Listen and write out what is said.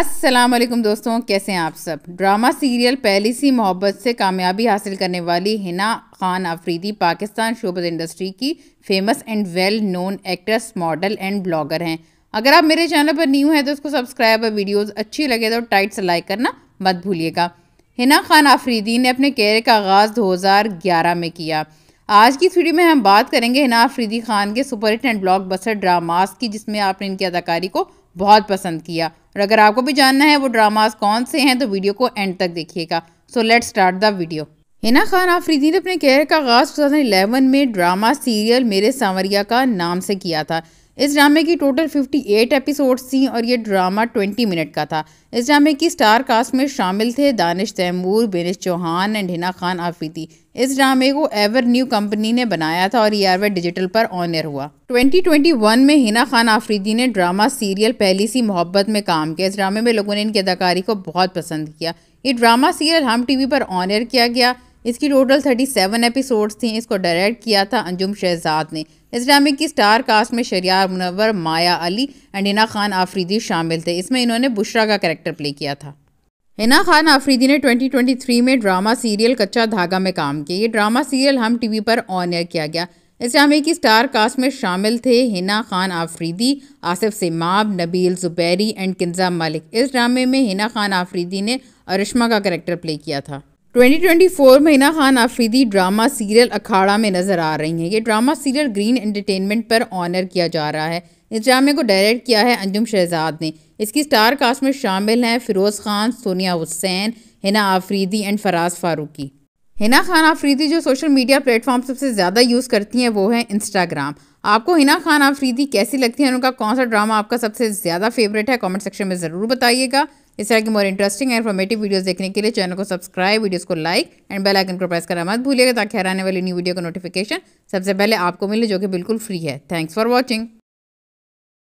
असलम दोस्तों कैसे हैं आप सब ड्रामा सीरियल पहली सी मोहब्बत से कामयाबी हासिल करने वाली हिना खान आफरीदी पाकिस्तान शोबत इंडस्ट्री की famous and well known actress model and blogger हैं अगर आप मेरे चैनल पर न्यू हैं तो उसको सब्सक्राइब और वीडियोस अच्छी लगे तो टाइट से लाइक करना मत भूलिएगा हिना खान आफरीदी ने अपने कैरियर का आगाज़ दो में किया आज की वीडियो में हम बात करेंगे हिना अफरीदी खान के superhit and blockbuster dramas की जिसमें आपने इनकी अदाकारी को बहुत पसंद किया और अगर आपको भी जानना है वो ड्रामास कौन से हैं तो वीडियो को एंड तक देखिएगा so let start the video Hina Khan Afridi ने अपने कैरियर का आगाज़ टू में ड्रामा सीरियल मेरे सांवरिया का नाम से किया था इस ड्रामे की टोटल 58 एपिसोड्स थी और ये ड्रामा 20 मिनट का था इस ड्रामे की स्टार कास्ट में शामिल थे दानिश तैमूर बिनिश चौहान एंड हिना खान आफरीदी इस ड्रामे को एवर न्यू कंपनी ने बनाया था और ये e डिजिटल पर ऑनर हुआ 2021 में हिना खान आफरीदी ने ड्रामा सीरियल पहली सी मोहब्बत में काम किया इस ड्रामे में लोगों ने इनकी अदाकारी को बहुत पसंद किया ये ड्रामा सीरियल हम टीवी पर ऑनर किया गया इसकी टोटल 37 एपिसोड्स थी इसको डायरेक्ट किया था अंजुम शहजाद ने इस ड्रामे की स्टार कास्ट में शरियार मुनवर माया अली एंड हिना खान आफरीदी शामिल थे इसमें इन्होंने बुशरा का करेक्टर प्ले किया था हिना खान आफरीदी ने 2023 में ड्रामा सीरियल कच्चा धागा में काम किया ये ड्रामा सीरियल हम टीवी पर ऑन एयर किया गया इस ड्रामे की स्टार कास्ट में शामिल थे हिना खान आफरीदी आसिफ सिमाब नबील जुबैरी एंड किंजा मलिक इस ड्रामे में हिना खान आफरीदी ने अरिश्मा का करेक्टर प्ले किया था 2024 में हिना खान आफरीदी ड्रामा सीरियल अखाड़ा में नज़र आ रही हैं ये ड्रामा सीरियल ग्रीन एंटरटेनमेंट पर ऑनर किया जा रहा है इस ड्रामे को डायरेक्ट किया है अंजुम शहजाद ने इसकी स्टार कास्ट में शामिल हैं फ़िरोज़ खान सोनिया हुसैन हिना आफरीदी एंड फराज फारूकी हिना खान आफरीदी जो सोशल मीडिया प्लेटफॉर्म सबसे ज़्यादा यूज़ करती हैं वो है इंस्टाग्राम आपको हिना खान आफरीदी कैसी लगती है उनका कौन सा ड्रामा आपका सबसे ज़्यादा फेवरेट है कमेंट सेक्शन में ज़रूर बताइएगा इस तरह की मोर इंटरेस्टिंग इन्फॉर्मेटिव वीडियोस देखने के लिए चैनल को सब्सक्राइब वीडियोस को लाइक एंड बेल आइकन को प्रेस करना मत भूलिएगा ताकि हर आने वाली न्यू वीडियो का नोटिफिकेशन सबसे पहले आपको मिले जो कि बिल्कुल फ्री है थैंक्स फॉर वॉचिंग